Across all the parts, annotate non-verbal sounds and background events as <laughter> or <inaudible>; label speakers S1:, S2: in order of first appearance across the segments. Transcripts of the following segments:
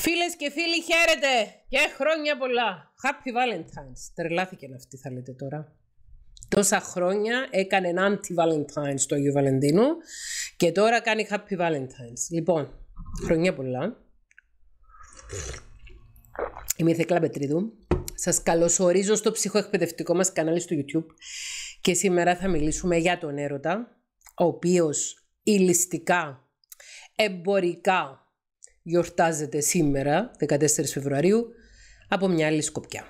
S1: Φίλες και φίλοι, χαίρετε! Και χρόνια πολλά! Happy Valentine's! Τρελάθηκε αυτή, θα λέτε τώρα. Τόσα χρόνια έκανε ένα anti-Valentine's το Αγίου Βαλεντίνου και τώρα κάνει Happy Valentine's. Λοιπόν, χρόνια πολλά. Είμαι η Θεκλά Πετρίδου. Σας καλωσορίζω στο ψυχοεκπαιδευτικό μας κανάλι στο YouTube και σήμερα θα μιλήσουμε για τον έρωτα, ο οποίος ηλιστικά, εμπορικά, γιορτάζεται σήμερα, 14 Φεβρουαρίου, από μια άλλη σκοπιά.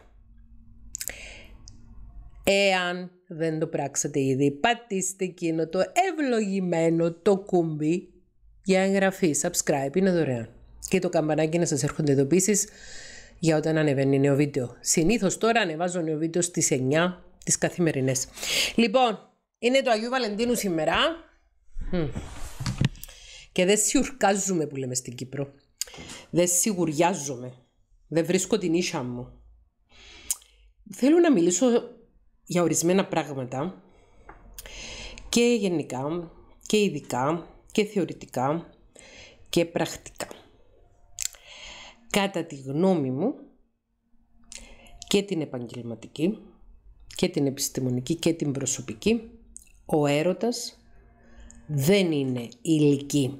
S1: Εάν δεν το πράξατε ήδη, πατήστε εκείνο το ευλογημένο το κούμπι για εγγραφή, subscribe, είναι δωρεάν. Και το καμπανάκι να σας έρχονται ειδοποίησεις για όταν ανεβαίνει νέο βίντεο. Συνήθως τώρα ανεβάζω νέο βίντεο στις 9 τις καθημερινές. Λοιπόν, είναι το Αγίου Βαλεντίνου σήμερα. Και δεν σιουρκάζουμε που λέμε στην Κύπρο. Δεν σιγουριάζομαι. Δεν βρίσκω την ίσια μου. Θέλω να μιλήσω για ορισμένα πράγματα και γενικά και ειδικά και θεωρητικά και πρακτικά. Κατά τη γνώμη μου και την επαγγελματική και την επιστημονική και την προσωπική ο έρωτας δεν είναι ηλική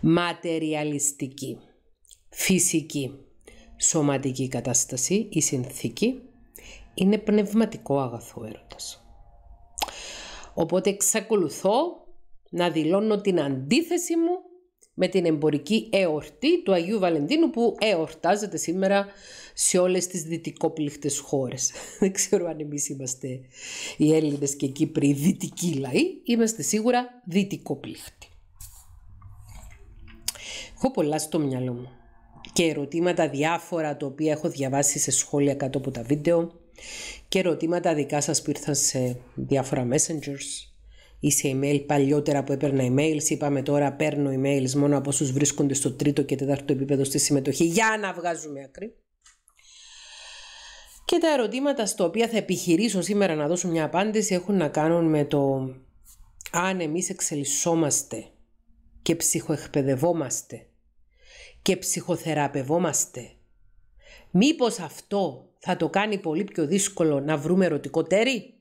S1: Ματεριαλιστική, φυσική, σωματική κατάσταση ή συνθήκη είναι πνευματικό αγαθό έρωτας. Οπότε εξακολουθώ να δηλώνω την αντίθεση μου με την εμπορική εορτή του Αγίου Βαλεντίνου που εορτάζεται σήμερα σε όλες τις δυτικόπληκτες χώρες. <laughs> Δεν ξέρω αν εμείς είμαστε οι Έλληνες και οι Κύπροι δυτικοί λαοί, είμαστε σίγουρα δυτικόπληκτοι. Έχω πολλά στο μυαλό μου και ερωτήματα διάφορα τα οποία έχω διαβάσει σε σχόλια κάτω από τα βίντεο και ερωτήματα δικά σας που ήρθαν σε διάφορα messengers ή σε email παλιότερα που έπαιρνα emails. Είπαμε τώρα παίρνω emails μόνο από όσους βρίσκονται στο τρίτο και τέταρτο επίπεδο στη συμμετοχή για να βγάζουμε άκρη. Και τα ερωτήματα στα οποία θα επιχειρήσω σήμερα να δώσω μια απάντηση έχουν να κάνουν με το αν εμείς εξελισσόμαστε και ψυχοεκπαιδευόμαστε και ψυχοθεραπευόμαστε. Μήπως αυτό θα το κάνει πολύ πιο δύσκολο να βρούμε ερωτικό τέρι?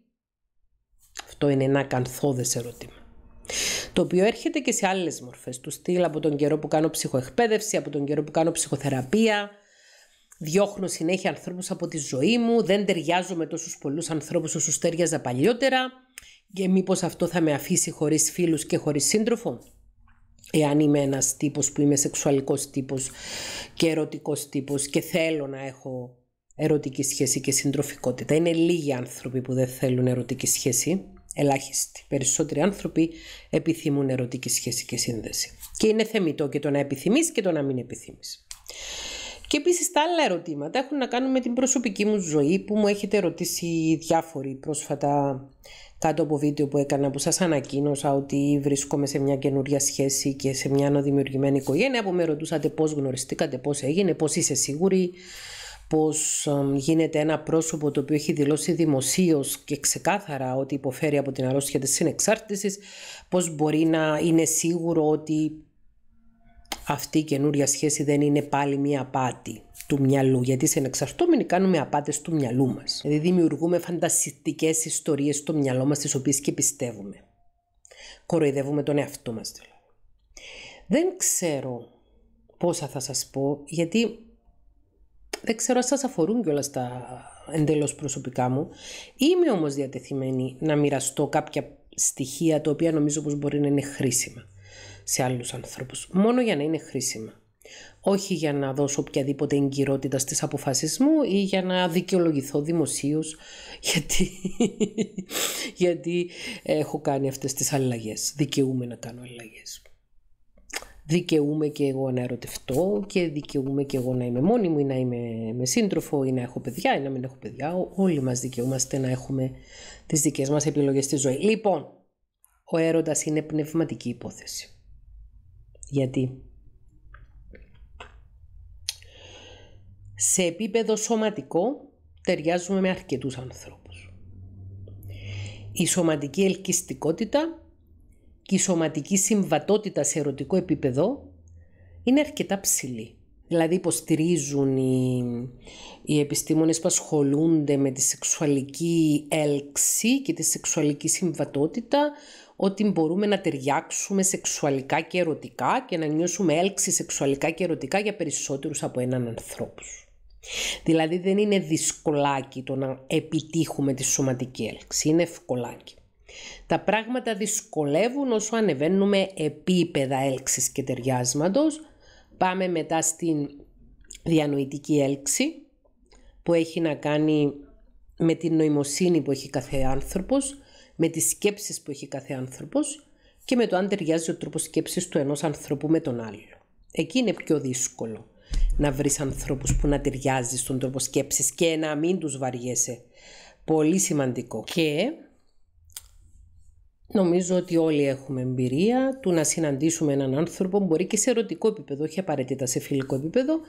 S1: Αυτό είναι ένα κανθόδες ερώτημα. Το οποίο έρχεται και σε άλλες μορφές του στυλ από τον καιρό που κάνω ψυχοεκπαίδευση, από τον καιρό που κάνω ψυχοθεραπεία, διώχνω συνέχεια ανθρώπους από τη ζωή μου, δεν ταιριάζω με τόσους πολλούς ανθρώπους όσους ταιριάζα παλιότερα και μήπως αυτό θα με αφήσει χωρίς φίλους και χωρίς σύντροφο εάν είμαι ένας τύπος που είμαι σεξουαλικός τύπος και ερωτικός τύπος και θέλω να έχω ερωτική σχέση και συντροφικότητα. Είναι λίγοι άνθρωποι που δεν θέλουν ερωτική σχέση, ελάχιστοι. Περισσότεροι άνθρωποι επιθυμούν ερωτική σχέση και σύνδεση. Και είναι θεμητό και το να επιθυμείς και το να μην επιθυμείς. Και επίσης τα άλλα ερωτήματα έχουν να κάνουν με την προσωπική μου ζωή που μου έχετε ρωτήσει διάφοροι πρόσφατα κάτω από βίντεο που έκανα που σας ανακοίνωσα ότι βρίσκομαι σε μια καινούρια σχέση και σε μια αναδημιουργημένη οικογένεια που με ρωτούσατε πώς γνωριστήκατε, πώς έγινε, πώς είσαι σίγουρη, πώς γίνεται ένα πρόσωπο το οποίο έχει δηλώσει δημοσίως και ξεκάθαρα ότι υποφέρει από την αρρώστια της συνεξάρτησης, πώς μπορεί να είναι σίγουρο ότι αυτή η καινούρια σχέση δεν είναι πάλι μία απάτη του μυαλού, γιατί σε ανεξαρτώμενοι κάνουμε απάτες του μυαλού μας. Δηλαδή, δημιουργούμε φαντασιστικές ιστορίες στο μυαλό μας, τις οποίες και πιστεύουμε. Κοροϊδεύουμε τον εαυτό μας δηλαδή. Δεν ξέρω πόσα θα σας πω, γιατί δεν ξέρω αν σας αφορούν κιόλας τα εντελώς προσωπικά μου. Είμαι όμως διατεθειμένη να μοιραστώ κάποια στοιχεία τα οποία νομίζω πως μπορεί να είναι χρήσιμα σε άλλους ανθρώπους. Μόνο για να είναι χρήσιμα όχι για να δώσω οποιαδήποτε εγκυρότητα στις αποφάσεις μου ή για να δικαιολογηθώ δημοσίως <laughs> γιατί, γιατί έχω κάνει αυτές τις αλλαγές. Δικαιούμαι να κάνω αλλαγές. Δικαιούμαι και εγώ να ερωτευτώ και δικαιούμαι και εγώ να είμαι μόνη μου ή να είμαι με σύντροφο ή να έχω παιδιά ή να μην έχω παιδιά. Όλοι μας δικαιούμαστε να έχουμε τις δικές μας επιλογές στη ζωή. Λοιπόν, ο έρωτας είναι πνευματική υπόθεση. Γιατί Σε επίπεδο σωματικό ταιριάζουμε με αρκετούς ανθρώπους. Η σωματική ελκυστικότητα και η σωματική συμβατότητα σε ερωτικό επίπεδο είναι αρκετά ψηλή. Δηλαδή υποστηρίζουν οι, οι επιστήμονες που ασχολούνται με τη σεξουαλική έλξη και τη σεξουαλική συμβατότητα ότι μπορούμε να ταιριάξουμε σεξουαλικά και ερωτικά και να νιώσουμε έλξη σεξουαλικά και ερωτικά για περισσότερους από έναν ανθρώπους. Δηλαδή δεν είναι δυσκολάκι το να επιτύχουμε τη σωματική έλξη, είναι ευκολάκι. Τα πράγματα δυσκολεύουν όσο ανεβαίνουμε επίπεδα έλξης και ταιριάσματος. Πάμε μετά στην διανοητική έλξη που έχει να κάνει με την νοημοσύνη που έχει κάθε άνθρωπος, με τις σκέψεις που έχει κάθε άνθρωπος και με το αν ταιριάζει ο τρόπος σκέψης του ενός ανθρώπου με τον άλλο. Εκεί είναι πιο δύσκολο να βρεις ανθρώπους που να ταιριάζεις στον τρόπο σκέψης και να μην τους βαριέσαι. Πολύ σημαντικό. Και νομίζω ότι όλοι έχουμε εμπειρία του να συναντήσουμε έναν άνθρωπο, μπορεί και σε ερωτικό επίπεδο, όχι απαραίτητα σε φιλικό επίπεδο,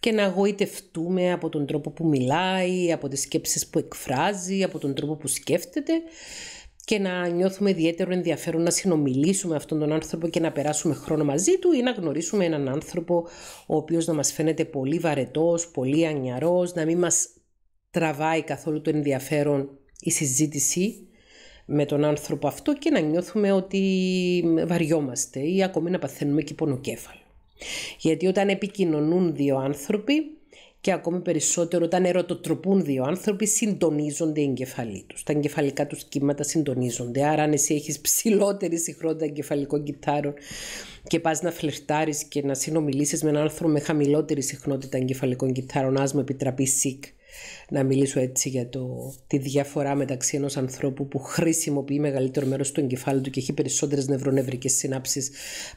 S1: και να αγωιτευτούμε από τον τρόπο που μιλάει, από τις σκέψεις που εκφράζει, από τον τρόπο που σκέφτεται και να νιώθουμε ιδιαίτερο ενδιαφέρον να συνομιλήσουμε αυτόν τον άνθρωπο και να περάσουμε χρόνο μαζί του ή να γνωρίσουμε έναν άνθρωπο ο οποίος να μας φαίνεται πολύ βαρετός, πολύ ανιαρός, να μην μας τραβάει καθόλου το ενδιαφέρον η συζήτηση με τον άνθρωπο αυτό και να νιώθουμε ότι βαριόμαστε ή ακόμη να παθαίνουμε και πονοκέφαλο. Γιατί όταν επικοινωνούν δύο άνθρωποι και ακόμη περισσότερο όταν ερωτοτροπούν δύο άνθρωποι συντονίζονται οι εγκεφαλοί τους. Τα εγκεφαλικά τους κύματα συντονίζονται, άρα αν εσύ έχεις ψηλότερη συχνότητα εγκεφαλικών κιθάρων και πας να φλερτάρεις και να συνομιλήσεις με έναν άνθρωπο με χαμηλότερη συχνότητα εγκεφαλικών κιθάρων ας με επιτραπεί σικ, να μιλήσω έτσι για το, τη διαφορά μεταξύ ενός ανθρώπου που χρησιμοποιεί μεγαλύτερο μέρος του εγκεφάλου του και έχει περισσότερες νευρονευρικές συνάψεις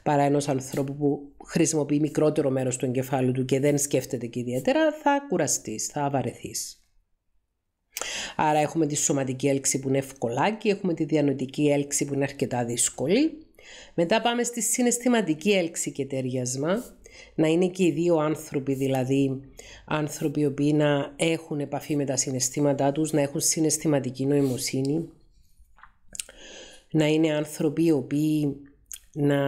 S1: παρά ενός ανθρώπου που χρησιμοποιεί μικρότερο μέρος του εγκεφάλου του και δεν σκέφτεται και ιδιαίτερα, θα κουραστείς, θα βαρεθείς. Άρα έχουμε τη σωματική έλξη που είναι και έχουμε τη διανοητική έλξη που είναι αρκετά δύσκολη. Μετά πάμε στη συναισθηματική έλξη και ταιριασμά, να είναι και οι δύο άνθρωποι δηλαδή, άνθρωποι οι οποίοι να έχουν επαφή με τα συναισθήματά τους, να έχουν συναισθηματική νοημοσύνη, να είναι άνθρωποι οι οποίοι να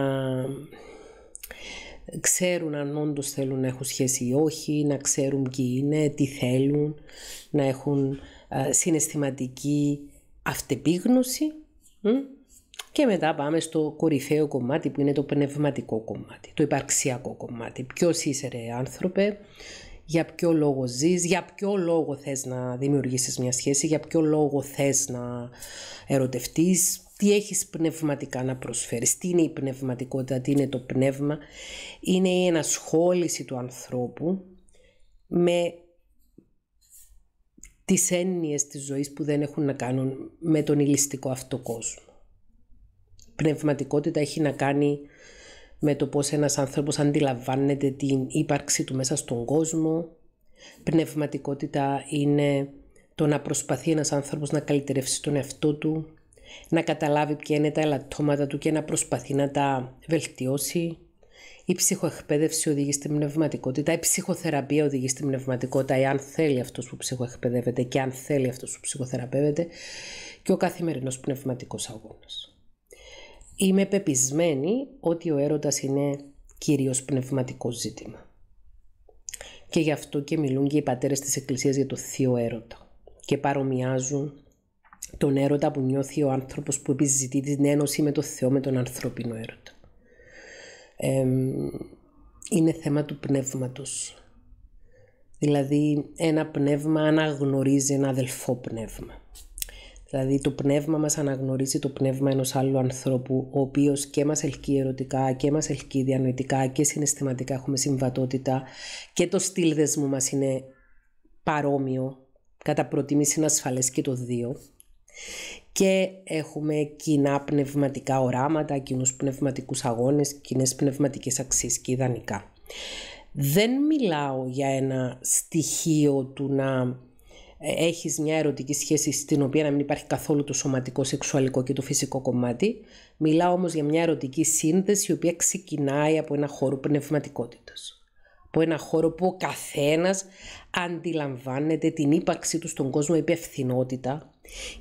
S1: ξέρουν αν όντως θέλουν να έχουν σχέση ή όχι, να ξέρουν τι είναι, τι θέλουν, να έχουν ε, συναισθηματική αυτεπίγνωση και μετά πάμε στο κορυφαίο κομμάτι που είναι το πνευματικό κομμάτι, το υπαρξιακό κομμάτι. Ποιος είσαι ρε άνθρωπε, για ποιο λόγο ζεις, για ποιο λόγο θες να δημιουργήσεις μια σχέση, για ποιο λόγο θες να ερωτευτείς, τι έχεις πνευματικά να προσφέρεις, τι είναι η πνευματικότητα, τι είναι το πνεύμα. Είναι η ενασχόληση του ανθρώπου με τις έννοιες της ζωής που δεν έχουν να κάνουν με τον ηλιστικό αυτό κόσμο πνευματικότητα έχει να κάνει με το πώς ένας άνθρωπος αντιλαμβάνεται την ύπαρξη του μέσα στον κόσμο. Πνευματικότητα είναι το να προσπαθεί ένας άνθρωπος να καλυτερεύσει τον εαυτό του, να καταλάβει ποια είναι τα ελαττώματα του και να προσπαθεί να τα βελτιώσει. Η ψυχοεκπαίδευση οδηγεί στην πνευματικότητα, η ψυχοθεραπεία οδηγεί στην πνευματικότητα, εάν θέλει αυτός που ψυχοεκπαιδεύεται και αν θέλει αυτός που ψυχοθεραπεύεται και ο καθημερινός πνευματικός αγώνας. Είμαι πεπισμένη ότι ο έρωτας είναι κυρίως πνευματικό ζήτημα. Και γι' αυτό και μιλούν και οι πατέρες της Εκκλησίας για το θείο έρωτα. Και παρομοιάζουν τον έρωτα που νιώθει ο άνθρωπος που επιζητεί την ένωση με το Θεό, με τον ανθρώπινο έρωτα. είναι θέμα του πνεύματος. Δηλαδή ένα πνεύμα αναγνωρίζει ένα αδελφό πνεύμα. Δηλαδή το πνεύμα μας αναγνωρίζει το πνεύμα ενός άλλου ανθρώπου, ο οποίος και μας ελκύει ερωτικά και μας ελκύει διανοητικά και συναισθηματικά έχουμε συμβατότητα και το στυλ δεσμού μας είναι παρόμοιο, κατά προτίμηση είναι ασφαλές και το δύο. Και έχουμε κοινά πνευματικά οράματα, κοινούς πνευματικούς αγώνες, κοινές πνευματικές αξίες και ιδανικά. Δεν μιλάω για ένα στοιχείο του να ε, έχεις μια ερωτική σχέση στην οποία να μην υπάρχει καθόλου το σωματικό, σεξουαλικό και το φυσικό κομμάτι. Μιλάω όμως για μια ερωτική σύνδεση η οποία ξεκινάει από ένα χώρο πνευματικότητας. Από ένα χώρο που ο καθένας αντιλαμβάνεται την ύπαρξή του στον κόσμο υπευθυνότητα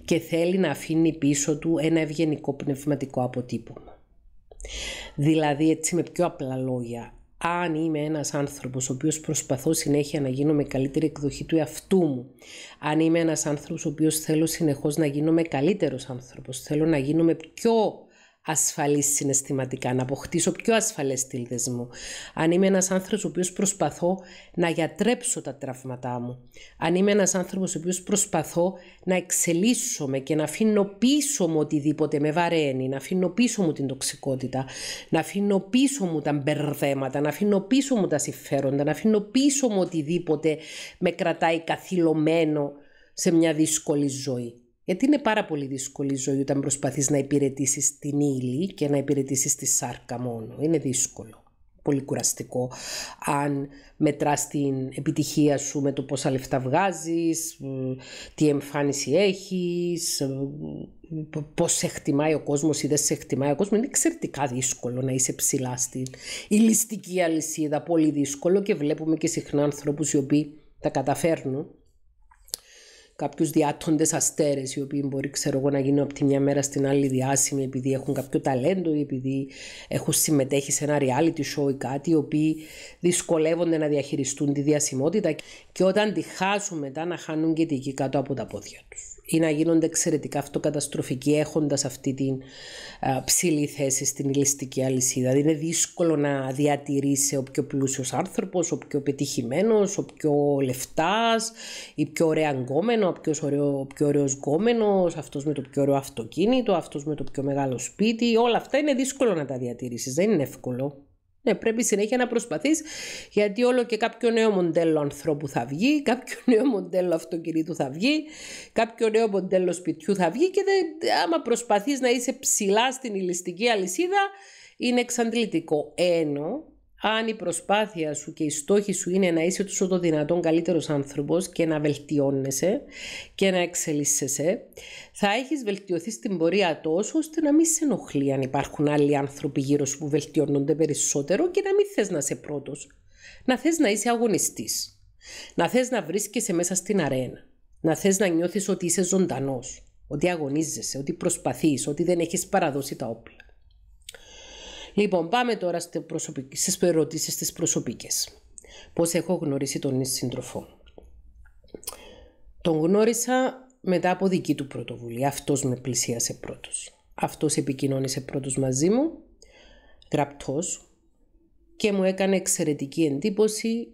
S1: και θέλει να αφήνει πίσω του ένα ευγενικό πνευματικό αποτύπωμα. Δηλαδή έτσι με πιο απλά λόγια, αν είμαι ένας άνθρωπος ο οποίος προσπαθώ συνέχεια να γίνομαι καλύτερη εκδοχή του εαυτού μου, αν είμαι ένας άνθρωπος ο οποίος θέλω συνεχώς να γίνομαι καλύτερος άνθρωπος, θέλω να γίνομαι πιο ασφαλή συναισθηματικά, να αποκτήσω πιο ασφαλές στήλτες μου. Αν είμαι ένας άνθρωπος ο οποίος προσπαθώ να γιατρέψω τα τραύματά μου. Αν είμαι ένας άνθρωπος ο οποίος προσπαθώ να εξελίσσομαι και να αφήνω πίσω μου οτιδήποτε με βαραίνει, να αφήνω πίσω μου την τοξικότητα, να αφήνω πίσω μου τα μπερδέματα, να αφήνω πίσω μου τα συμφέροντα, να αφήνω πίσω μου οτιδήποτε με κρατάει καθυλωμένο σε μια δύσκολη ζωή. Γιατί είναι πάρα πολύ δύσκολη η ζωή όταν προσπαθείς να υπηρετήσεις την ύλη και να υπηρετήσεις τη σάρκα μόνο. Είναι δύσκολο. Πολύ κουραστικό. Αν μετράς την επιτυχία σου με το πόσα λεφτά βγάζεις, τι εμφάνιση έχεις. πώς σε χτιμάει ο κόσμος ή δεν σε χτιμάει ο κόσμος. Είναι εξαιρετικά δύσκολο να είσαι ψηλά στην ηλιστική αλυσίδα. Πολύ δύσκολο και βλέπουμε και συχνά ανθρώπους οι οποίοι τα καταφέρνουν κάποιους διάτοντες αστέρες, οι οποίοι μπορεί ξέρω εγώ, να γίνουν από τη μια μέρα στην άλλη διάσημοι επειδή έχουν κάποιο ταλέντο ή επειδή έχουν συμμετέχει σε ένα reality show ή κάτι, οι οποίοι δυσκολεύονται να διαχειριστούν τη διασημότητα και όταν τη χάσουν μετά να χάνουν και τη γη κάτω από τα πόδια τους ή να γίνονται εξαιρετικά αυτοκαταστροφικοί έχοντας αυτή την ψηλή θέση στην ληστική αλυσίδα. Δηλαδή είναι δύσκολο να διατηρήσει ο πιο πλούσιος άνθρωπος, ο πιο πετυχημένος, ο πιο λεφτάς η πιο ωραία γκόμενο, ο πιο, πιο ωραίος αυτός με το πιο ωραίο αυτοκίνητο, αυτο με το πιο μεγάλο σπίτι. Όλα αυτά είναι δύσκολο να τα διατήρησει. δεν είναι εύκολο. Ναι, πρέπει συνέχεια να προσπαθείς, γιατί όλο και κάποιο νέο μοντέλο ανθρώπου θα βγει, κάποιο <laughs> νέο μοντέλο αυτοκινήτου θα βγει, κάποιο νέο μοντέλο σπιτιού θα βγει και δεν, άμα προσπαθείς να είσαι ψηλά στην ηλιστική αλυσίδα, είναι εξαντλητικό. Ενώ αν η προσπάθεια σου και η στόχη σου είναι να είσαι τόσο το δυνατόν καλύτερος άνθρωπος και να βελτιώνεσαι και να εξελίσσεσαι, θα έχεις βελτιωθεί στην πορεία τόσο ώστε να μην σε ενοχλεί αν υπάρχουν άλλοι άνθρωποι γύρω σου που βελτιώνονται περισσότερο και να μην θες να είσαι πρώτος. Να θες να είσαι αγωνιστής. Να θες να βρίσκεσαι μέσα στην αρένα. Να θες να νιώθεις ότι είσαι ζωντανός, ότι αγωνίζεσαι, ότι προσπαθείς, ότι δεν έχεις παραδώσει τα όπλα. Λοιπόν, πάμε τώρα στις ερωτήσεις τις προσωπικές. Πώς έχω γνωρίσει τον σύντροφο. Τον γνώρισα μετά από δική του πρωτοβουλία. Αυτός με πλησίασε πρώτος. Αυτός επικοινώνησε πρώτος μαζί μου, γραπτός, και μου έκανε εξαιρετική εντύπωση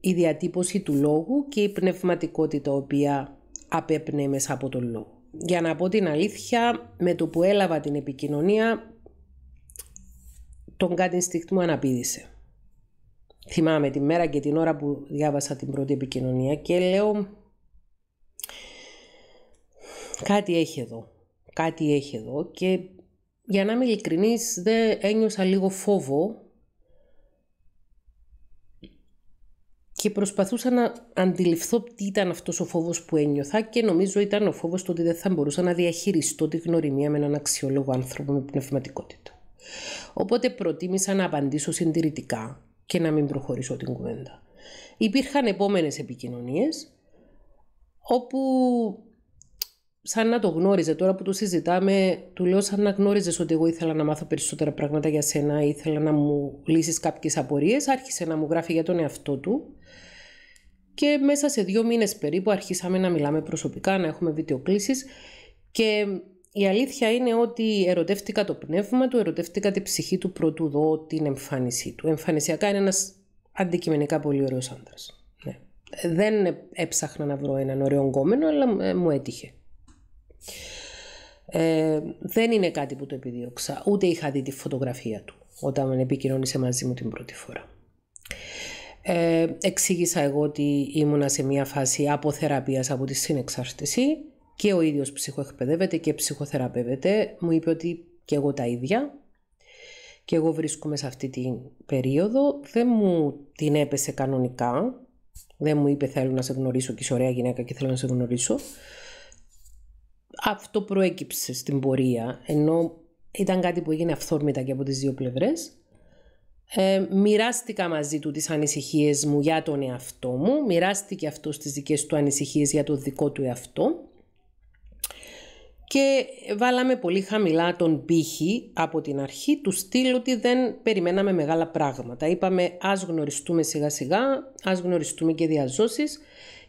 S1: η διατύπωση του λόγου και η πνευματικότητα, οποία απέπνεε μέσα από τον λόγο. Για να πω την αλήθεια, με το που έλαβα την επικοινωνία, τον κάτι instinct μου αναπήδησε. Θυμάμαι τη μέρα και την ώρα που διάβασα την πρώτη επικοινωνία και λέω κάτι έχει εδώ, κάτι έχει εδώ και για να είμαι ειλικρινής δεν ένιωσα λίγο φόβο και προσπαθούσα να αντιληφθώ τι ήταν αυτός ο φόβος που ένιωθα και νομίζω ήταν ο φόβος το ότι δεν θα μπορούσα να διαχειριστώ τη γνωριμία με έναν αξιόλογο άνθρωπο με πνευματικότητα. Οπότε προτίμησα να απαντήσω συντηρητικά και να μην προχωρήσω την κουβέντα. Υπήρχαν επόμενες επικοινωνίες όπου σαν να το γνώριζε τώρα που το συζητάμε, του λέω σαν να γνώριζες ότι εγώ ήθελα να μάθω περισσότερα πράγματα για σένα, ήθελα να μου λύσεις κάποιες απορίες Άρχισε να μου γράφει για τον εαυτό του. Και μέσα σε δύο μήνες περίπου αρχίσαμε να μιλάμε προσωπικά, να έχουμε βιντεοκλήσεις Και η αλήθεια είναι ότι ερωτεύτηκα το πνεύμα του, ερωτεύτηκα τη ψυχή του πρωτού δω την εμφάνισή του. Εμφανισιακά είναι ένας αντικειμενικά πολύ ωραίος άντρας. Ναι. Δεν έψαχνα να βρω έναν ωραίο γκόμενο, αλλά ε, μου έτυχε. Ε, δεν είναι κάτι που το επιδίωξα, ούτε είχα δει τη φωτογραφία του όταν επικοινώνησε μαζί μου την πρώτη φορά. Ε, εξήγησα εγώ ότι ήμουνα σε μια φάση αποθεραπείας από τη συνεξάρτηση και ο ίδιος ψυχοεκπαιδεύεται και ψυχοθεραπεύεται. Μου είπε ότι και εγώ τα ίδια. Και εγώ βρίσκομαι σε αυτή την περίοδο. Δεν μου την έπεσε κανονικά. Δεν μου είπε θέλω να σε γνωρίσω και είσαι ωραία γυναίκα και θέλω να σε γνωρίσω. Αυτό προέκυψε στην πορεία, ενώ ήταν κάτι που έγινε αυθόρμητα και από τις δύο πλευρές. Ε, μοιράστηκα μαζί του τις ανησυχίες μου για τον εαυτό μου, μοιράστηκε αυτό στις δικές του ανησυχίες για το δικό του εαυτό και βάλαμε πολύ χαμηλά τον πύχη από την αρχή του στυλ ότι δεν περιμέναμε μεγάλα πράγματα. Είπαμε ας γνωριστούμε σιγά σιγά, ας γνωριστούμε και διαζώσεις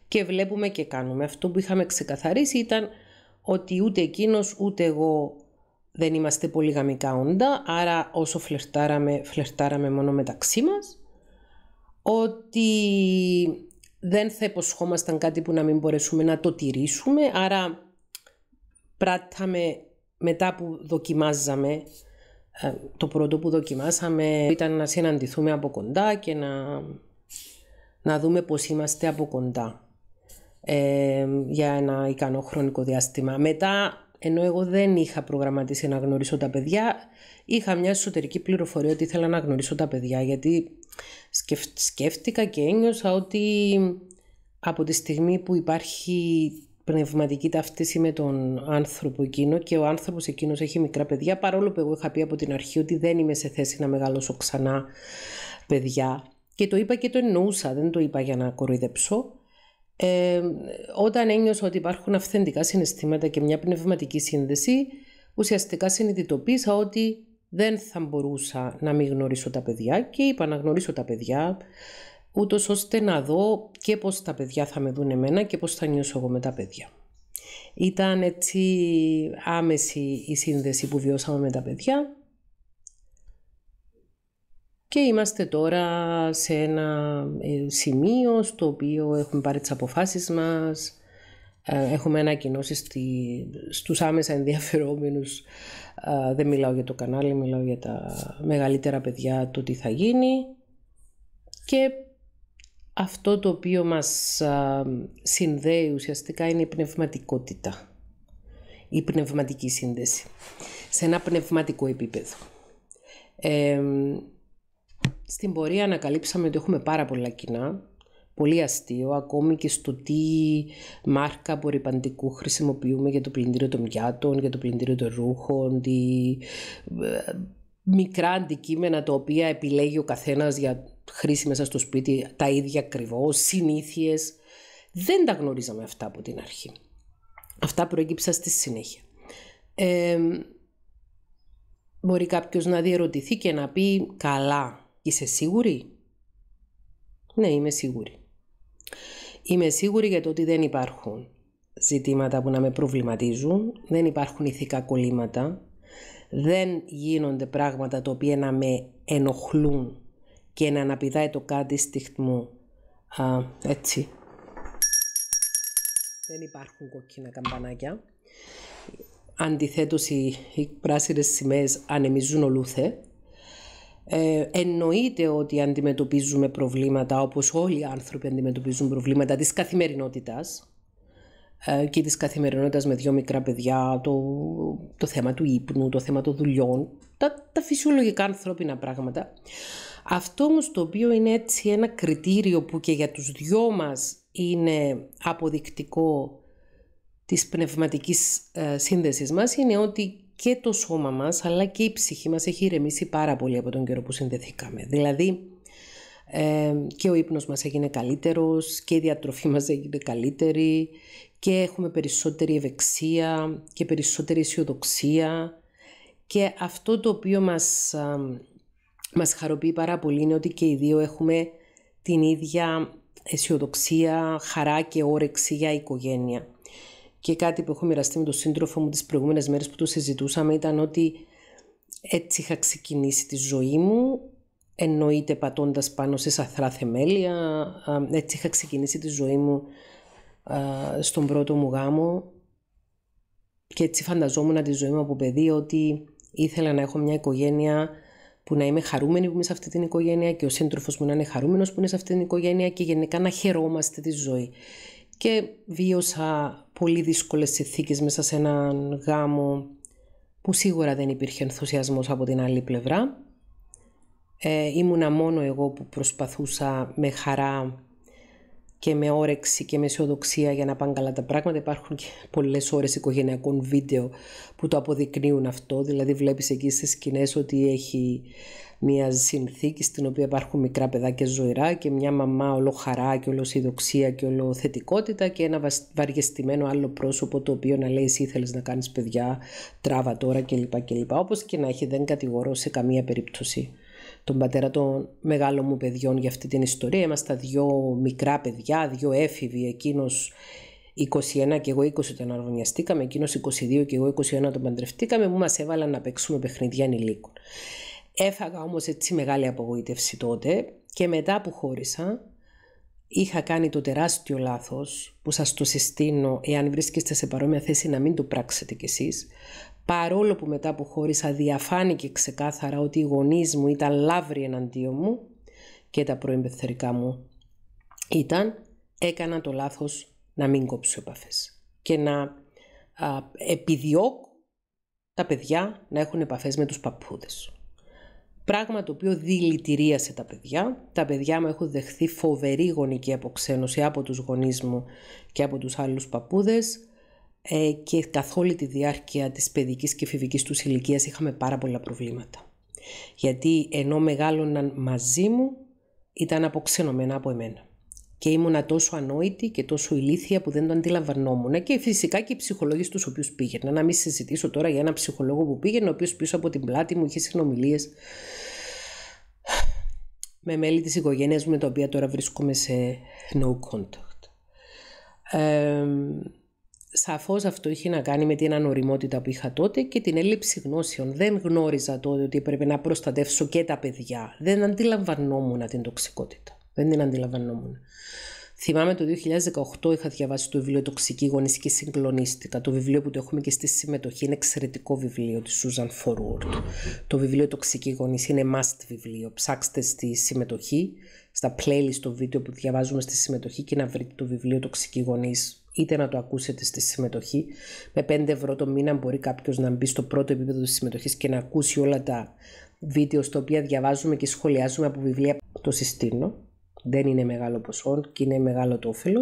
S1: και βλέπουμε και κάνουμε. Αυτό που είχαμε ξεκαθαρίσει ήταν ότι ούτε εκείνος ούτε εγώ δεν είμαστε πολύ γαμικά όντα, άρα όσο φλερτάραμε, φλερτάραμε μόνο μεταξύ μας. Ότι δεν θα υποσχόμασταν κάτι που να μην μπορέσουμε να το τηρήσουμε, άρα πράταμε μετά που δοκιμάζαμε. Ε, το πρώτο που δοκιμάσαμε ήταν να συναντηθούμε από κοντά και να, να δούμε πώς είμαστε από κοντά ε, για ένα ικανό χρονικό διάστημα. Μετά, ενώ εγώ δεν είχα προγραμματίσει να γνωρίσω τα παιδιά, είχα μια εσωτερική πληροφορία ότι ήθελα να γνωρίσω τα παιδιά, γιατί σκέφτηκα και ένιωσα ότι από τη στιγμή που υπάρχει πνευματική ταυτίση με τον άνθρωπο εκείνο και ο άνθρωπος εκείνος έχει μικρά παιδιά παρόλο που εγώ είχα πει από την αρχή ότι δεν είμαι σε θέση να μεγαλώσω ξανά παιδιά και το είπα και το εννοούσα, δεν το είπα για να κοροϊδέψω. Ε, όταν ένιωσα ότι υπάρχουν αυθεντικά συναισθήματα και μια πνευματική σύνδεση, ουσιαστικά συνειδητοποίησα ότι δεν θα μπορούσα να μην γνωρίσω τα παιδιά και είπα να γνωρίσω τα παιδιά, ούτως ώστε να δω και πώς τα παιδιά θα με δουν εμένα και πώς θα νιώσω εγώ με τα παιδιά. Ήταν έτσι άμεση η σύνδεση που βιώσαμε με τα παιδιά και είμαστε τώρα σε ένα ε, σημείο στο οποίο έχουμε πάρει τις αποφάσεις μας, ε, έχουμε ανακοινώσει στη, στους άμεσα ενδιαφερόμενους, ε, δεν μιλάω για το κανάλι, μιλάω για τα μεγαλύτερα παιδιά, το τι θα γίνει και αυτό το οποίο μας α, συνδέει ουσιαστικά είναι η πνευματικότητα, η πνευματική σύνδεση, σε ένα πνευματικό επίπεδο. στην πορεία ανακαλύψαμε ότι έχουμε πάρα πολλά κοινά, πολύ αστείο, ακόμη και στο τι μάρκα απορριπαντικού χρησιμοποιούμε για το πλυντήριο των πιάτων, για το πλυντήριο των ρούχων, τη... Ε, μικρά αντικείμενα τα οποία επιλέγει ο καθένας για χρήση μέσα στο σπίτι, τα ίδια ακριβώς, συνήθειες. Δεν τα γνωρίζαμε αυτά από την αρχή. Αυτά προέκυψαν στη συνέχεια. μπορεί κάποιος να διερωτηθεί και να πει «Καλά, είσαι σίγουρη» Ναι, είμαι σίγουρη. Είμαι σίγουρη για το ότι δεν υπάρχουν ζητήματα που να με προβληματίζουν, δεν υπάρχουν ηθικά κολλήματα, δεν γίνονται πράγματα τα οποία να με ενοχλούν και να αναπηδάει το κάτι στιχτμού, έτσι. Δεν υπάρχουν κόκκινα καμπανάκια. Αντιθέτως, οι, οι πράσινες σημαίες ανεμίζουν ολούθε. Ε, εννοείται ότι αντιμετωπίζουμε προβλήματα όπως όλοι οι άνθρωποι αντιμετωπίζουν προβλήματα της καθημερινότητας ε, και της καθημερινότητας με δύο μικρά παιδιά, το, το θέμα του ύπνου, το θέμα των δουλειών, τα, τα φυσιολογικά ανθρώπινα πράγματα. Αυτό όμως το οποίο είναι έτσι ένα κριτήριο που και για τους δυο μας είναι αποδεικτικό της πνευματικής ε, σύνδεσης μας είναι ότι και το σώμα μας αλλά και η ψυχή μας έχει ηρεμήσει πάρα πολύ από τον καιρό που συνδεθήκαμε. Δηλαδή ε, και ο ύπνος μας έγινε καλύτερος και η διατροφή μας έγινε καλύτερη και έχουμε περισσότερη ευεξία και περισσότερη αισιοδοξία και αυτό το οποίο μας ε, μας χαροποιεί πάρα πολύ είναι ότι και οι δύο έχουμε την ίδια αισιοδοξία, χαρά και όρεξη για οικογένεια. Και κάτι που έχω μοιραστεί με τον σύντροφο μου τις προηγούμενες μέρες που το συζητούσαμε ήταν ότι έτσι είχα ξεκινήσει τη ζωή μου, εννοείται πατώντας πάνω σε σαθρά θεμέλια, έτσι είχα ξεκινήσει τη ζωή μου στον πρώτο μου γάμο και έτσι φανταζόμουν τη ζωή μου από παιδί ότι ήθελα να έχω μια οικογένεια που να είμαι χαρούμενη που είμαι σε αυτή την οικογένεια και ο σύντροφος μου να είναι χαρούμενος που είναι σε αυτή την οικογένεια και γενικά να χαιρόμαστε τη ζωή. Και βίωσα πολύ δύσκολες συνθήκες μέσα σε έναν γάμο που σίγουρα δεν υπήρχε ενθουσιασμός από την άλλη πλευρά. Ε, ήμουνα μόνο εγώ που προσπαθούσα με χαρά και με όρεξη και με αισιοδοξία για να πάνε καλά τα πράγματα. Υπάρχουν και πολλές ώρες οικογενειακών βίντεο που το αποδεικνύουν αυτό. Δηλαδή βλέπεις εκεί στις σκηνές ότι έχει μια συνθήκη στην οποία υπάρχουν μικρά παιδάκια ζωηρά και μια μαμά όλο χαρά και όλο αισιοδοξία και όλο θετικότητα και ένα βαριεστημένο άλλο πρόσωπο το οποίο να λέει εσύ ήθελες να κάνεις παιδιά, τράβα τώρα κλπ. κλπ. Όπως και να έχει δεν κατηγορώ σε καμία περίπτωση τον πατέρα των μεγάλων μου παιδιών για αυτή την ιστορία. Είμαστε δύο μικρά παιδιά, δύο έφηβοι, εκείνος 21 και εγώ 20 τον αρβωνιαστήκαμε, εκείνος 22 και εγώ 21 τον παντρευτήκαμε, μου μας έβαλαν να παίξουμε παιχνιδιά ανηλίκων. Έφαγα όμως έτσι μεγάλη απογοήτευση τότε και μετά που χώρισα είχα κάνει το τεράστιο λάθος που σας το συστήνω εάν βρίσκεστε σε παρόμοια θέση να μην το πράξετε κι εσείς παρόλο που μετά που χώρισα διαφάνηκε ξεκάθαρα ότι οι γονείς μου ήταν λαύροι εναντίον μου και τα προεμπευθερικά μου ήταν, έκανα το λάθος να μην κόψω επαφές και να α, επιδιώκω τα παιδιά να έχουν επαφές με τους παππούδες. Πράγμα το οποίο δηλητηρίασε τα παιδιά. Τα παιδιά μου έχουν δεχθεί φοβερή γονική αποξένωση από τους γονείς μου και από τους άλλους παππούδες ε, και καθ' όλη τη διάρκεια της παιδικής και φιβικής τους ηλικίας είχαμε πάρα πολλά προβλήματα. Γιατί ενώ μεγάλωναν μαζί μου ήταν αποξενωμένα από εμένα. Και ήμουνα τόσο ανόητη και τόσο ηλίθια που δεν το αντιλαμβανόμουν. Ε, και φυσικά και οι ψυχολόγοι στους οποίους πήγαινα. Να μην συζητήσω τώρα για έναν ψυχολόγο που πήγαινε, ο οποίος πίσω από την πλάτη μου είχε συνομιλίες με μέλη της οικογένειας μου με τα οποία τώρα βρίσκομαι σε no contact. Ε, Σαφώς αυτό είχε να κάνει με την ανοριμότητα που είχα τότε και την έλλειψη γνώσεων. Δεν γνώριζα τότε ότι έπρεπε να προστατεύσω και τα παιδιά. Δεν αντιλαμβανόμουν την τοξικότητα. Δεν την αντιλαμβανόμουν. Θυμάμαι το 2018 είχα διαβάσει το βιβλίο «Τοξική γονείς» και συγκλονίστηκα. Το βιβλίο που το έχουμε και στη συμμετοχή είναι εξαιρετικό βιβλίο της Susan Forward. Το βιβλίο «Τοξική γονείς» είναι must βιβλίο. Ψάξτε στη συμμετοχή, στα playlist το βίντεο που διαβάζουμε στη συμμετοχή και να βρείτε το βιβλίο «Τοξική Γονής είτε να το ακούσετε στη συμμετοχή. Με 5 ευρώ το μήνα μπορεί κάποιος να μπει στο πρώτο επίπεδο της συμμετοχής και να ακούσει όλα τα βίντεο στα οποία διαβάζουμε και σχολιάζουμε από βιβλία. Το συστήνω. Δεν είναι μεγάλο ποσό και είναι μεγάλο το όφελος.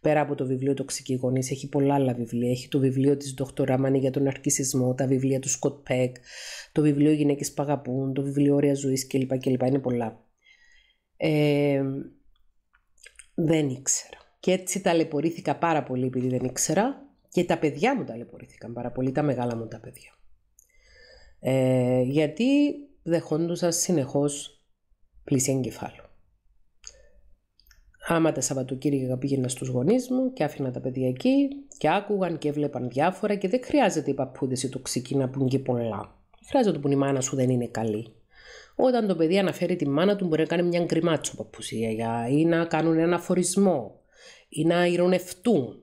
S1: Πέρα από το βιβλίο Το Γονή, έχει πολλά άλλα βιβλία. Έχει το βιβλίο της Μάνη για τον αρκισισμό, τα βιβλία του Σκοτ Πέκ, το βιβλίο Γυναίκες Παγαπούν, το βιβλίο Ωρία Ζωής κλπ. κλπ. Είναι πολλά. Ε, δεν ήξερα. Και έτσι ταλαιπωρήθηκα πάρα πολύ επειδή δεν ήξερα και τα παιδιά μου ταλαιπωρήθηκαν πάρα πολύ, τα μεγάλα μου τα παιδιά. Ε, γιατί δεχόντουσα συνεχώς πλησία εγκεφάλου. Άμα τα Σαββατοκύριακα πήγαινα στους γονείς μου και άφηνα τα παιδιά εκεί και άκουγαν και έβλεπαν διάφορα και δεν χρειάζεται οι παππούδες οι τοξικοί να πούν και πολλά. Χρειάζεται που η μάνα σου δεν είναι καλή. Όταν το παιδί αναφέρει τη μάνα του μπορεί να κάνει μια γκριμάτσο παππούση ή να κάνουν ένα φορισμό ή να ειρωνευτούν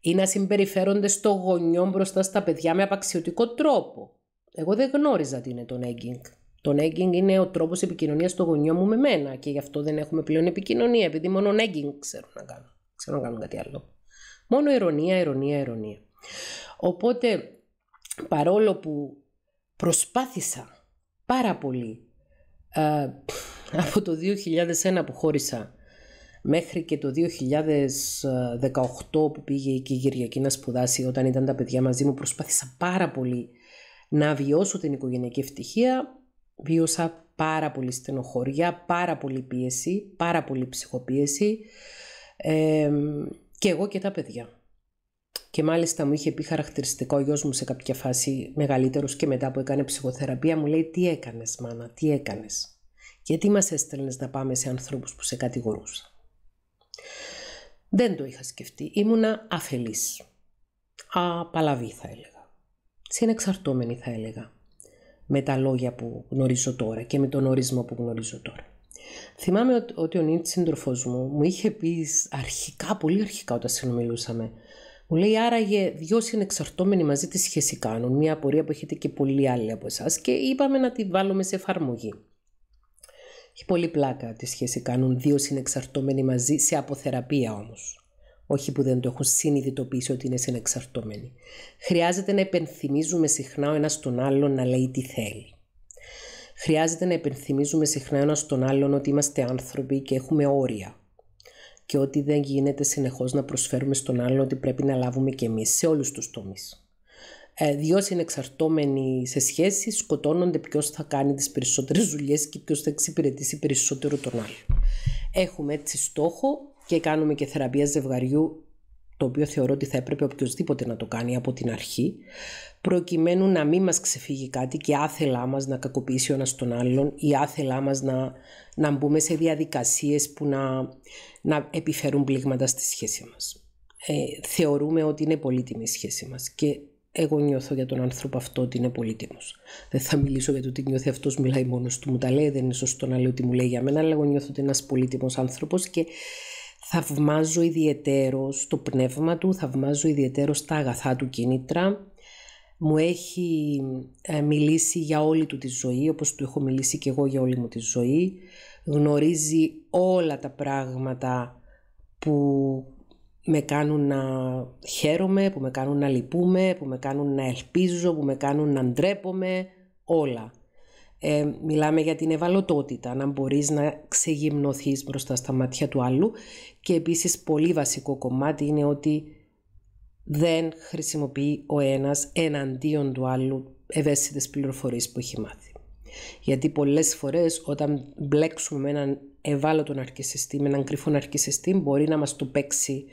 S1: ή να συμπεριφέρονται στο γονιό μπροστά στα παιδιά με απαξιωτικό τρόπο. Εγώ δεν γνώριζα τι είναι το nagging. Το nagging είναι ο τρόπος επικοινωνίας στο γονιό μου με μένα και γι' αυτό δεν έχουμε πλέον επικοινωνία επειδή μόνο nagging ξέρω να κάνω. Ξέρω να κάνω κάτι άλλο. Μόνο ηρωνία, ηρωνία, ηρωνία. Οπότε παρόλο που προσπάθησα πάρα πολύ α, ε, από το 2001 που χώρισα μέχρι και το 2018 που πήγε η Κυριακή να σπουδάσει όταν ήταν τα παιδιά μαζί μου προσπάθησα πάρα πολύ να βιώσω την οικογενειακή ευτυχία. Βίωσα πάρα πολύ στενοχωριά, πάρα πολύ πίεση, πάρα πολύ ψυχοπίεση και εγώ και τα παιδιά. Και μάλιστα μου είχε πει χαρακτηριστικό ο γιος μου σε κάποια φάση μεγαλύτερος και μετά που έκανε ψυχοθεραπεία μου λέει τι έκανες μάνα, τι έκανες. Γιατί μας έστελνες να πάμε σε ανθρώπους που σε κατηγορούσαν. Δεν το είχα σκεφτεί. Ήμουνα αφελής. Απαλαβή θα έλεγα. Συνεξαρτώμενη θα έλεγα. Με τα λόγια που γνωρίζω τώρα και με τον ορισμό που γνωρίζω τώρα. Θυμάμαι ότι ο Νίτ σύντροφο μου μου είχε πει αρχικά, πολύ αρχικά όταν συνομιλούσαμε, μου λέει άραγε δυο συνεξαρτώμενοι μαζί τη σχέση κάνουν, μια απορία που έχετε και πολλοί άλλοι από εσάς και είπαμε να τη βάλουμε σε εφαρμογή. Έχει πολύ πλάκα τη σχέση κάνουν δύο συνεξαρτώμενοι μαζί σε αποθεραπεία όμως. Όχι που δεν το έχουν συνειδητοποιήσει ότι είναι συνεξαρτώμενοι. Χρειάζεται να υπενθυμίζουμε συχνά ο στον τον άλλον να λέει τι θέλει. Χρειάζεται να υπενθυμίζουμε συχνά ένας τον άλλον ότι είμαστε άνθρωποι και έχουμε όρια. Και ότι δεν γίνεται συνεχώς να προσφέρουμε στον άλλον ότι πρέπει να λάβουμε και εμείς σε όλους τους τομείς. Ε, δύο συνεξαρτώμενοι σε σχέση σκοτώνονται ποιος θα κάνει τις περισσότερες δουλειές και ποιος θα εξυπηρετήσει περισσότερο τον άλλον. Έχουμε έτσι στόχο και κάνουμε και θεραπεία ζευγαριού το οποίο θεωρώ ότι θα έπρεπε οποιοδήποτε να το κάνει από την αρχή, προκειμένου να μην μας ξεφύγει κάτι και άθελά μας να κακοποιήσει ο ένας τον άλλον ή άθελά μας να, να μπούμε σε διαδικασίες που να, επιφέρουν πλήγματα στη σχέση μας. Ε, θεωρούμε ότι είναι πολύτιμη η σχέση μας και εγώ νιώθω για τον άνθρωπο αυτό ότι είναι πολύτιμος. Δεν θα μιλήσω για το τι νιώθει αυτός, μιλάει μόνος του, μου τα λέει. Δεν είναι σωστό να λέω τι μου λέει για μένα, αλλά εγώ νιώθω ότι είναι ένας πολύτιμος άνθρωπος και θαυμάζω ιδιαίτερο το πνεύμα του, θαυμάζω ιδιαίτερο τα αγαθά του κίνητρα. Μου έχει ε, μιλήσει για όλη του τη ζωή, όπως του έχω μιλήσει και εγώ για όλη μου τη ζωή.
S2: Γνωρίζει
S1: όλα τα πράγματα που με κάνουν να χαίρομαι, που με κάνουν να λυπούμε, που με κάνουν να ελπίζω, που με κάνουν να ντρέπομαι, όλα. Ε, μιλάμε για την ευαλωτότητα, να μπορείς να ξεγυμνωθείς μπροστά στα μάτια του άλλου και επίσης πολύ βασικό κομμάτι είναι ότι δεν χρησιμοποιεί ο ένας εναντίον του άλλου ευαίσθητες πληροφορίες που έχει μάθει. Γιατί πολλές φορές όταν μπλέξουμε έναν τον ναρκισιστή με έναν κρυφό ναρκισιστή μπορεί να μας το παίξει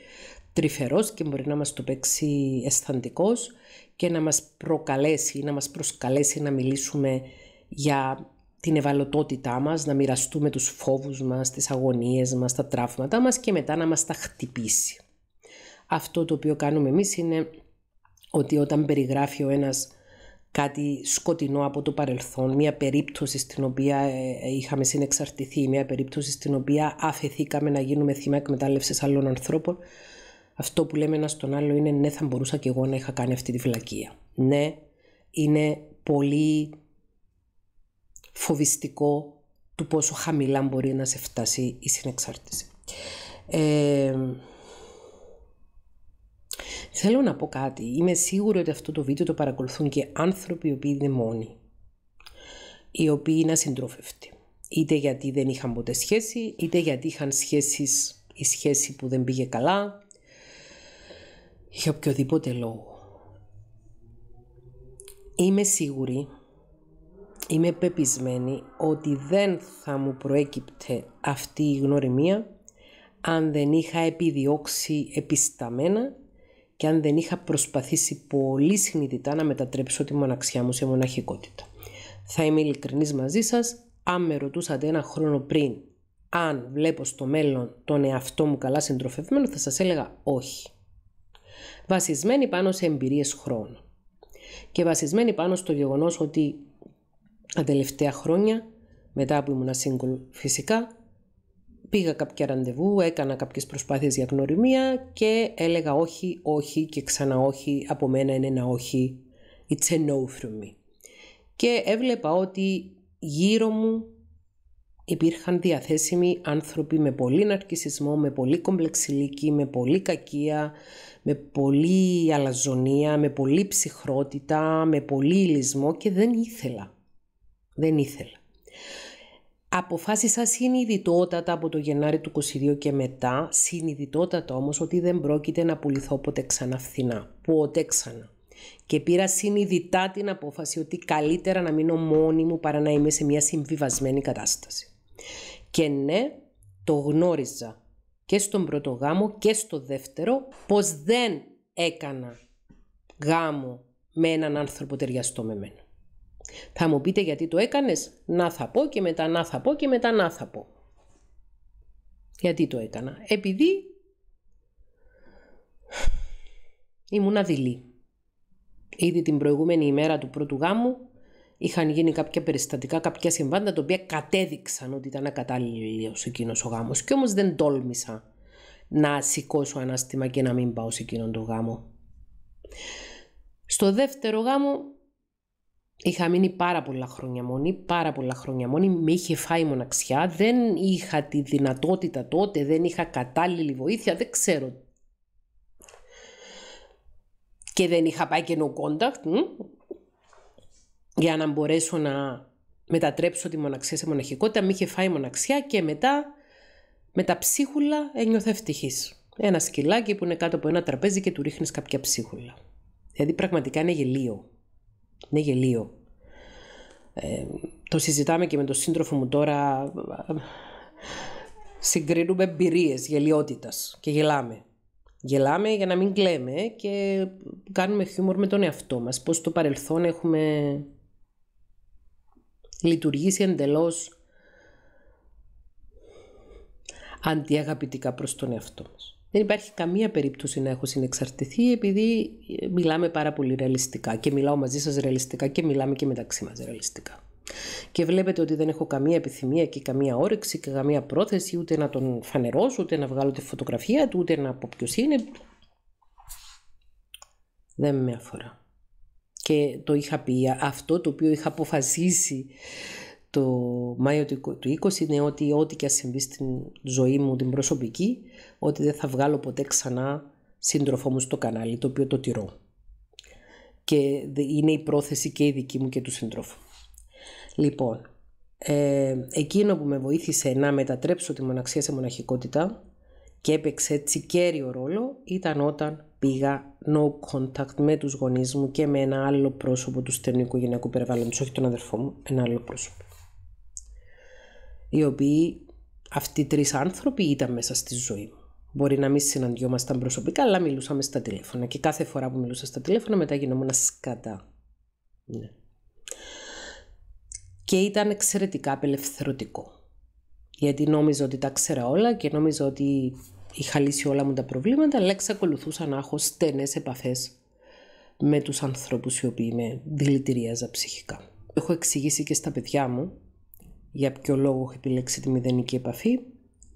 S1: τρυφερός και μπορεί να μας το παίξει αισθαντικός και να μας προκαλέσει, να μας προσκαλέσει να μιλήσουμε για την ευαλωτότητά μας, να μοιραστούμε τους φόβους μας, τις αγωνίες μας, τα τραύματα μας και μετά να μας τα χτυπήσει. Αυτό το οποίο κάνουμε εμείς είναι ότι όταν περιγράφει ο ένας κάτι σκοτεινό από το παρελθόν, μια περίπτωση στην οποία ε, ε, είχαμε συνεξαρτηθεί, μια περίπτωση στην οποία αφαιθήκαμε να γίνουμε θύμα εκμετάλλευσης άλλων ανθρώπων. Αυτό που λέμε ένα στον άλλο είναι ναι, θα μπορούσα και εγώ να είχα κάνει αυτή τη φυλακία. Ναι, είναι πολύ φοβιστικό του πόσο χαμηλά μπορεί να σε φτάσει η συνεξάρτηση. Ε, Θέλω να πω κάτι. Είμαι σίγουρη ότι αυτό το βίντεο το παρακολουθούν και άνθρωποι οι οποίοι είναι μόνοι. Οι οποίοι είναι ασυντρόφευτοι. Είτε γιατί δεν είχαν ποτέ σχέση, είτε γιατί είχαν σχέσεις, η σχέση που δεν πήγε καλά. Για οποιοδήποτε λόγο. Είμαι σίγουρη, είμαι πεπισμένη ότι δεν θα μου προέκυπτε αυτή η γνωριμία αν δεν είχα επιδιώξει επισταμένα και αν δεν είχα προσπαθήσει πολύ συνειδητά να μετατρέψω τη μοναξιά μου σε μοναχικότητα. Θα είμαι ειλικρινής μαζί σας, αν με ρωτούσατε ένα χρόνο πριν αν βλέπω στο μέλλον τον εαυτό μου καλά συντροφευμένο θα σας έλεγα όχι. Βασισμένη πάνω σε εμπειρίες χρόνου και βασισμένη πάνω στο γεγονός ότι τα τελευταία χρόνια μετά που ήμουν σύγκολο φυσικά πήγα κάποια ραντεβού, έκανα κάποιες προσπάθειες για γνωριμία και έλεγα όχι, όχι και ξανά όχι, από μένα είναι ένα όχι, it's a no from me. Και έβλεπα ότι γύρω μου υπήρχαν διαθέσιμοι άνθρωποι με πολύ ναρκισισμό, με πολύ κομπλεξιλίκη, με πολύ κακία, με πολύ αλαζονία, με πολύ ψυχρότητα, με πολύ υλισμό και δεν ήθελα. Δεν ήθελα. Αποφάσισα συνειδητότατα από το Γενάρη του 22 και μετά, συνειδητότατα όμως ότι δεν πρόκειται να πουληθώ ποτέ ξανά φθηνά. Ποτέ ξανά. Και πήρα συνειδητά την απόφαση ότι καλύτερα να μείνω μόνη μου παρά να είμαι σε μια συμβιβασμένη κατάσταση. Και ναι, το γνώριζα και στον πρώτο γάμο και στο δεύτερο πως δεν έκανα γάμο με έναν άνθρωπο ταιριαστό με μένα. Θα μου πείτε γιατί το έκανες, να θα πω και μετά να θα πω και μετά να θα πω. Γιατί το έκανα. Επειδή ήμουν αδειλή Ήδη την προηγούμενη ημέρα του πρώτου γάμου είχαν γίνει κάποια περιστατικά, κάποια συμβάντα, τα οποία κατέδειξαν ότι ήταν ακατάλληλος εκείνος ο γάμος. Και όμως δεν τόλμησα να σηκώσω ανάστημα και να μην πάω σε εκείνον τον γάμο. Στο δεύτερο γάμο Είχα μείνει πάρα πολλά χρόνια μόνη, πάρα πολλά χρόνια μόνη, με είχε φάει μοναξιά, δεν είχα τη δυνατότητα τότε, δεν είχα κατάλληλη βοήθεια, δεν ξέρω. Και δεν είχα πάει και no contact, για να μπορέσω να μετατρέψω τη μοναξία σε μοναχικότητα, με είχε φάει μοναξιά και μετά με τα ψίχουλα ένιωθα ευτυχής. Ένα σκυλάκι που είναι κάτω από ένα τραπέζι και του ρίχνεις κάποια ψίχουλα. Δηλαδή πραγματικά είναι γελίο. Είναι γελίο. Ε, το συζητάμε και με τον σύντροφο μου τώρα. Συγκρίνουμε εμπειρίες γελιότητας και γελάμε. Γελάμε για να μην κλαίμε και κάνουμε χιούμορ με τον εαυτό μας. Πώς στο παρελθόν έχουμε λειτουργήσει εντελώς αντιαγαπητικά προς τον εαυτό μας δεν υπάρχει καμία περίπτωση να έχω συνεξαρτηθεί επειδή ε, μιλάμε πάρα πολύ ρεαλιστικά και μιλάω μαζί σας ρεαλιστικά και μιλάμε και μεταξύ μας ρεαλιστικά. Και βλέπετε ότι δεν έχω καμία επιθυμία και καμία όρεξη και καμία πρόθεση ούτε να τον φανερώσω, ούτε να βγάλω τη φωτογραφία του, ούτε να πω ποιος είναι. Δεν με αφορά. Και το είχα πει, αυτό το οποίο είχα αποφασίσει το Μάιο του 20 είναι ότι ό,τι και συμβεί στην ζωή μου την προσωπική ότι δεν θα βγάλω ποτέ ξανά σύντροφό μου στο κανάλι, το οποίο το τηρώ. Και είναι η πρόθεση και η δική μου και του σύντροφου. Λοιπόν, ε, εκείνο που με βοήθησε να μετατρέψω τη μοναξία σε μοναχικότητα και έπαιξε κέριο ρόλο ήταν όταν πήγα no contact με τους γονείς μου και με ένα άλλο πρόσωπο του στενού οικογενειακού περιβάλλοντος, όχι τον αδερφό μου, ένα άλλο πρόσωπο. Οι οποίοι αυτοί οι τρεις άνθρωποι ήταν μέσα στη ζωή μου. Μπορεί να μην συναντιόμασταν προσωπικά, αλλά μιλούσαμε στα τηλέφωνα. Και κάθε φορά που μιλούσα στα τηλέφωνα, μετά γινόμουν σκατά. Ναι. Και ήταν εξαιρετικά απελευθερωτικό. Γιατί νόμιζα ότι τα ξέρα όλα και νόμιζα ότι είχα λύσει όλα μου τα προβλήματα, αλλά εξακολουθούσα να έχω στενές επαφές με τους ανθρώπους οι οποίοι με δηλητηρίαζα ψυχικά. Έχω εξηγήσει και στα παιδιά μου για ποιο λόγο έχω επιλέξει τη μηδενική επαφή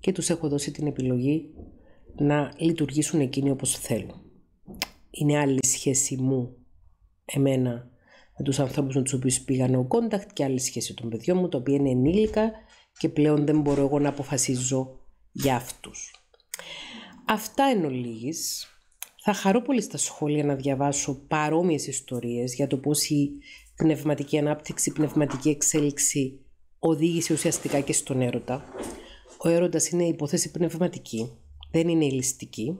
S1: και τους έχω δώσει την επιλογή να λειτουργήσουν εκείνοι όπως θέλουν. Είναι άλλη σχέση μου, εμένα, με τους ανθρώπους με τους οποίους πήγα no contact και άλλη σχέση των παιδιών μου, τα οποία είναι ενήλικα και πλέον δεν μπορώ εγώ να αποφασίζω για αυτούς. Αυτά εν ολίγης. Θα χαρώ πολύ στα σχόλια να διαβάσω παρόμοιες ιστορίες για το πώς η πνευματική ανάπτυξη, η πνευματική εξέλιξη οδήγησε ουσιαστικά και στον έρωτα. Ο έρωτας είναι υπόθεση πνευματική δεν είναι ηλιστική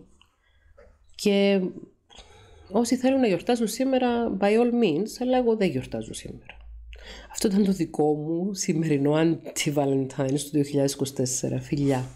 S1: και όσοι θέλουν να γιορτάζουν σήμερα, by all means, αλλά εγώ δεν γιορτάζω σήμερα. Αυτό ήταν το δικό μου σημερινο anti αντι-Valentine's του 2024. Φιλιά.